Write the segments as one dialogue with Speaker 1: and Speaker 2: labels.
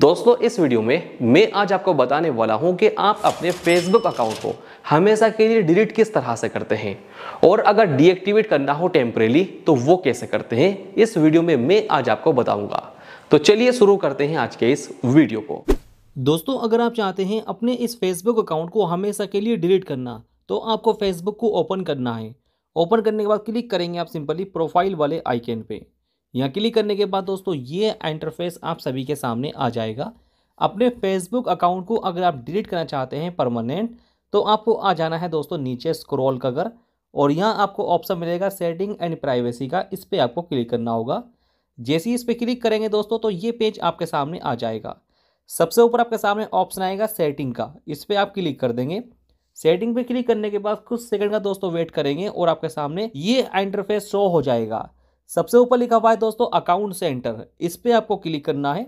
Speaker 1: दोस्तों इस वीडियो में मैं आज आपको बताने वाला हूं कि आप अपने फेसबुक अकाउंट को हमेशा के लिए डिलीट किस तरह से करते हैं और अगर डीएक्टिवेट करना हो टेम्परेली तो वो कैसे करते हैं इस वीडियो में मैं आज आपको बताऊंगा तो चलिए शुरू करते हैं आज के इस वीडियो को दोस्तों अगर आप चाहते हैं अपने इस फेसबुक अकाउंट को हमेशा के लिए डिलीट करना तो आपको फेसबुक को ओपन करना है ओपन करने के बाद क्लिक करेंगे आप सिंपली प्रोफाइल वाले आइकन पे यहाँ क्लिक करने के बाद दोस्तों ये इंटरफेस आप सभी के सामने आ जाएगा अपने फेसबुक अकाउंट को अगर आप डिलीट करना चाहते हैं परमानेंट तो आपको आ जाना है दोस्तों नीचे स्क्रॉल का कर और यहाँ आपको ऑप्शन मिलेगा सेटिंग एंड प्राइवेसी का इस पर आपको क्लिक करना होगा जैसे ही इस पर क्लिक करेंगे दोस्तों तो ये पेज आपके सामने आ जाएगा सबसे ऊपर आपके सामने ऑप्शन आएगा सेटिंग का इस पर आप क्लिक कर देंगे सेटिंग पे क्लिक करने के बाद कुछ सेकंड का दोस्तों वेट करेंगे और आपके सामने ये इंटरफेस शो हो जाएगा सबसे ऊपर लिखा हुआ है दोस्तों अकाउंट सेंटर इस पर आपको क्लिक करना है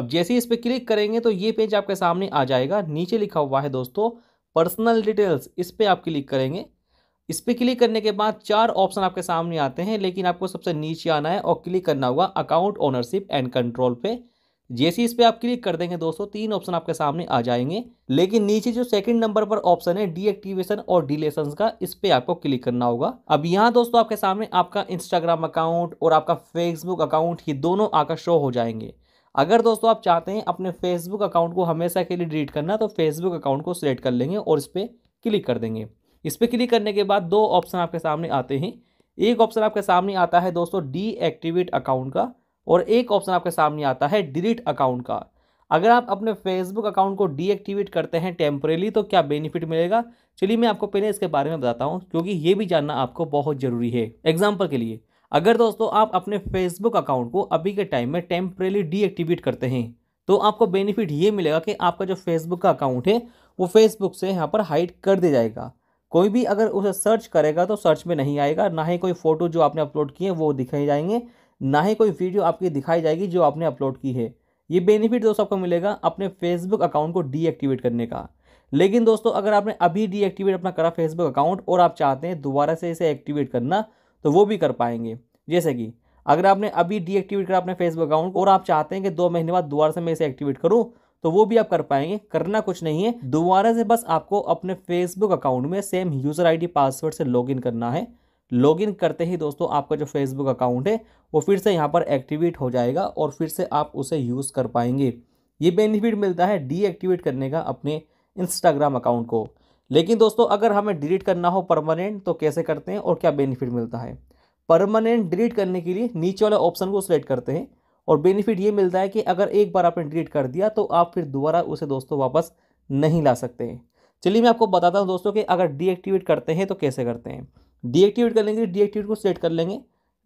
Speaker 1: अब जैसे ही इस पर क्लिक करेंगे तो ये पेज आपके सामने आ जाएगा नीचे लिखा हुआ है दोस्तों पर्सनल डिटेल्स इस पर आप क्लिक करेंगे इस पर क्लिक करने के बाद चार ऑप्शन आपके सामने आते हैं लेकिन आपको सबसे नीचे आना है और क्लिक करना होगा अकाउंट ओनरशिप एंड कंट्रोल पे इस पर आप क्लिक कर देंगे दोस्तों तीन ऑप्शन आपके सामने आ जाएंगे लेकिन नीचे जो सेकंड नंबर पर ऑप्शन है डीएक्टिवेशन और डिलेशन का इस पर आपको क्लिक करना होगा अब यहाँ दोस्तों आपके सामने आपका इंस्टाग्राम अकाउंट और आपका फेसबुक अकाउंट ये दोनों आकर शो हो जाएंगे अगर दोस्तों आप चाहते हैं अपने फेसबुक अकाउंट को हमेशा के लिए डिलीट करना तो फेसबुक अकाउंट को सिलेक्ट कर लेंगे और इस पर क्लिक कर देंगे इस पर क्लिक करने के बाद दो ऑप्शन आपके सामने आते हैं एक ऑप्शन आपके सामने आता है दोस्तों डीएक्टिवेट अकाउंट का और एक ऑप्शन आपके सामने आता है डिलीट अकाउंट का अगर आप अपने फेसबुक अकाउंट को डीएक्टिवेट करते हैं टेम्परेली तो क्या बेनिफिट मिलेगा चलिए मैं आपको पहले इसके बारे में बताता हूँ क्योंकि ये भी जानना आपको बहुत ज़रूरी है एग्जाम्पल के लिए अगर दोस्तों आप अपने फेसबुक अकाउंट को अभी के टाइम में टेम्परेली डीएक्टिवेट करते हैं तो आपको बेनिफिट ये मिलेगा कि आपका जो फेसबुक का अकाउंट है वो फेसबुक से यहाँ पर हाइड कर दिया जाएगा कोई भी अगर उसे सर्च करेगा तो सर्च में नहीं आएगा ना ही कोई फ़ोटो जो आपने अपलोड किए हैं वो दिखाई जाएंगे ना ही कोई वीडियो आपकी दिखाई जाएगी जो आपने अपलोड की है ये बेनिफिट दोस्तों आपको मिलेगा अपने फेसबुक अकाउंट को डीएक्टिवेट करने का लेकिन दोस्तों अगर आपने अभी डीएक्टिवेट अपना करा फेसबुक अकाउंट और आप चाहते हैं दोबारा से इसे एक्टिवेट करना तो वो भी कर पाएंगे जैसे कि अगर आपने अभी डीएक्टिवेट करा अपने फेसबुक अकाउंट और आप चाहते हैं कि दो महीने बाद दोबारा से मैं इसे एक्टिवेट करूँ तो वो भी आप कर पाएंगे करना कुछ नहीं है दोबारा से बस आपको अपने फेसबुक अकाउंट में सेम यूज़र आई पासवर्ड से लॉग करना है लॉगिन करते ही दोस्तों आपका जो फेसबुक अकाउंट है वो फिर से यहाँ पर एक्टिवेट हो जाएगा और फिर से आप उसे यूज़ कर पाएंगे ये बेनिफिट मिलता है डीएक्टिवेट करने का अपने इंस्टाग्राम अकाउंट को लेकिन दोस्तों अगर हमें डिलीट करना हो परमानेंट तो कैसे करते हैं और क्या बेनिफिट मिलता है परमानेंट डिलीट करने के लिए नीचे वाले ऑप्शन को सिलेक्ट करते हैं और बेनिफिट ये मिलता है कि अगर एक बार आपने डिलीट कर दिया तो आप फिर दोबारा उसे दोस्तों वापस नहीं ला सकते चलिए मैं आपको बताता हूँ दोस्तों कि अगर डीएक्टिवेट करते हैं तो कैसे करते हैं डीएक्टिवेट कर लेंगे डीएक्टिवेट को सेलेक्ट कर लेंगे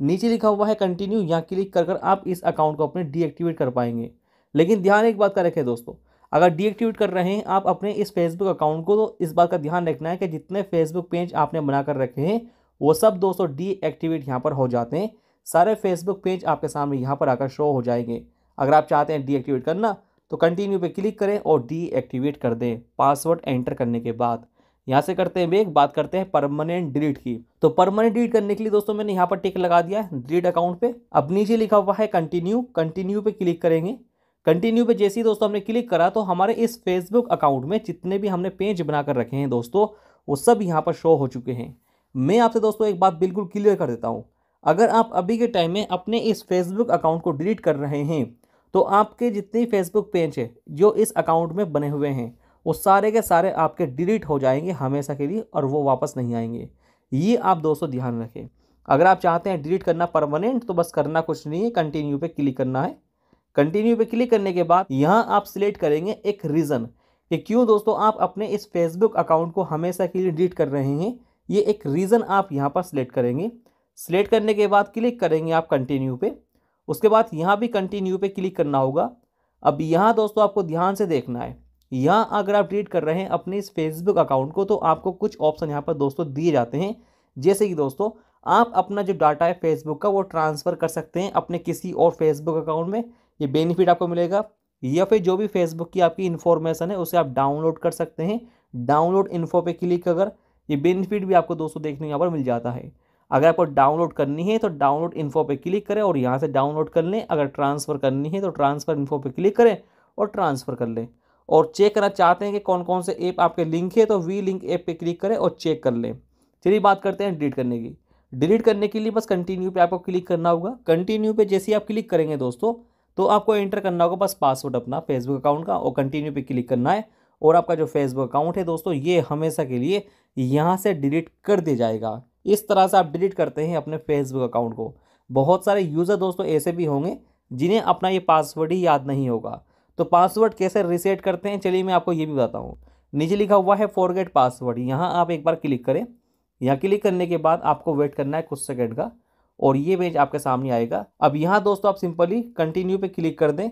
Speaker 1: नीचे लिखा हुआ है कंटिन्यू यहाँ क्लिक कर कर आप इस अकाउंट को अपने डीएक्टिवेट कर पाएंगे लेकिन ध्यान एक बात का रखें दोस्तों अगर डीएक्टिवेट कर रहे हैं आप अपने इस फेसबुक अकाउंट को तो इस बात का ध्यान रखना है कि जितने फेसबुक पेज आपने बना कर रखे हैं वो सब दोस्तों डीएक्टिवेट यहाँ पर हो जाते हैं सारे फेसबुक पेज आपके सामने यहाँ पर आकर शो हो जाएंगे अगर आप चाहते हैं डीएक्टिवेट करना तो कंटिन्यू पे क्लिक करें और डीएक्टिवेट कर दें पासवर्ड एंटर करने के बाद यहाँ से करते हैं एक बात करते हैं परमानेंट डिलीट की तो परमानेंट डिलीट करने के लिए दोस्तों मैंने यहाँ पर टिक लगा दिया है डिलीट अकाउंट पे अब नीचे लिखा हुआ है कंटिन्यू कंटिन्यू पे क्लिक करेंगे कंटिन्यू पे जैसे ही दोस्तों हमने क्लिक करा तो हमारे इस फेसबुक अकाउंट में जितने भी हमने पेज बना कर रखे हैं दोस्तों वो सब यहाँ पर शो हो चुके हैं मैं आपसे दोस्तों एक बात बिल्कुल क्लियर कर देता हूँ अगर आप अभी के टाइम में अपने इस फेसबुक अकाउंट को डिलीट कर रहे हैं तो आपके जितने फेसबुक पेज है जो इस अकाउंट में बने हुए हैं वो सारे के सारे आपके डिलीट हो जाएंगे हमेशा के लिए और वो वापस नहीं आएंगे ये आप दोस्तों ध्यान रखें अगर आप चाहते हैं डिलीट करना परमानेंट तो बस करना कुछ नहीं है कंटिन्यू पे क्लिक करना है कंटिन्यू पे क्लिक करने के बाद यहाँ आप सिलेक्ट करेंगे एक रीज़न कि क्यों दोस्तों आप अपने इस फेसबुक अकाउंट को हमेशा के लिए डिलीट कर रहे हैं ये एक रीज़न आप यहाँ पर सिलेक्ट करेंगे सिलेक्ट करने के बाद क्लिक करेंगे आप कंटिन्यू पे उसके बाद यहाँ भी कंटिन्यू पे क्लिक करना होगा अब यहाँ दोस्तों आपको ध्यान से देखना है या अगर आप ट्रीट कर रहे हैं अपने इस फेसबुक अकाउंट को तो आपको कुछ ऑप्शन यहाँ पर दोस्तों दिए जाते हैं जैसे कि दोस्तों आप अपना जो डाटा है फेसबुक का वो ट्रांसफ़र कर सकते हैं अपने किसी और फेसबुक अकाउंट में ये बेनिफिट आपको मिलेगा या फिर जो भी फेसबुक की आपकी इन्फॉर्मेशन है उसे आप डाउनलोड कर सकते हैं डाउनलोड इन्फो पे क्लिक अगर ये बेनिफिट भी आपको दोस्तों देखने यहाँ पर मिल जाता है अगर आपको डाउनलोड करनी है तो डाउनलोड इन्फो पे क्लिक करें और यहाँ से डाउनलोड कर लें अगर ट्रांसफ़र करनी है तो ट्रांसफ़र इन्फो पे क्लिक करें और ट्रांसफ़र कर लें और चेक करना चाहते हैं कि कौन कौन से ऐप आपके लिंक है तो वी लिंक ऐप पे क्लिक करें और चेक कर लें चलिए बात करते हैं डिलीट करने की डिलीट करने के लिए बस कंटिन्यू पे आपको क्लिक करना होगा कंटिन्यू पे जैसे ही आप क्लिक करेंगे दोस्तों तो आपको एंटर करना होगा बस पासवर्ड अपना फेसबुक अकाउंट का और कंटिन्यू पर क्लिक करना है और आपका जो फेसबुक अकाउंट है दोस्तों ये हमेशा के लिए यहाँ से डिलीट कर दिया जाएगा इस तरह से आप डिलीट करते हैं अपने फेसबुक अकाउंट को बहुत सारे यूज़र दोस्तों ऐसे भी होंगे जिन्हें अपना ये पासवर्ड ही याद नहीं होगा तो पासवर्ड कैसे रिसेट करते हैं चलिए मैं आपको ये भी बताता हूँ नीचे लिखा हुआ है फॉरगेट पासवर्ड यहाँ आप एक बार क्लिक करें यहाँ क्लिक करने के बाद आपको वेट करना है कुछ सेकेंड का और ये पेज आपके सामने आएगा अब यहाँ दोस्तों आप सिंपली कंटिन्यू पे क्लिक कर दें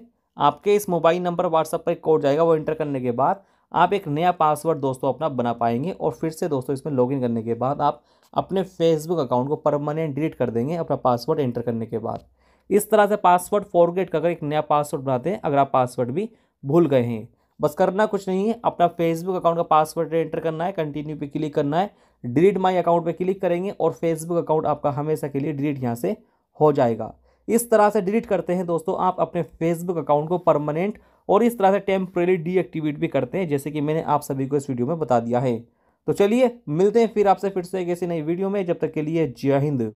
Speaker 1: आपके इस मोबाइल नंबर व्हाट्सअप पर एक कोड जाएगा वो एंटर करने के बाद आप एक नया पासवर्ड दोस्तों अपना बना पाएंगे और फिर से दोस्तों इसमें लॉगिन करने के बाद आप अपने फेसबुक अकाउंट को परमानेंट डिलीट कर देंगे अपना पासवर्ड एंटर करने के बाद इस तरह से पासवर्ड फॉरगेट कर एक नया पासवर्ड बनाते हैं अगर आप पासवर्ड भी भूल गए हैं बस करना कुछ नहीं है अपना फेसबुक अकाउंट का पासवर्ड एंटर करना है कंटिन्यू पे क्लिक करना है डिलीट माई अकाउंट पे क्लिक करेंगे और फेसबुक अकाउंट आपका हमेशा के लिए डिलीट यहाँ से हो जाएगा इस तरह से डिलीट करते हैं दोस्तों आप अपने फेसबुक अकाउंट को परमानेंट और इस तरह से टेम्प्रेरी डीएक्टिवेट भी करते हैं जैसे कि मैंने आप सभी को इस वीडियो में बता दिया है तो चलिए मिलते हैं फिर आपसे फिर से एक ऐसी नई वीडियो में जब तक के लिए जय हिंद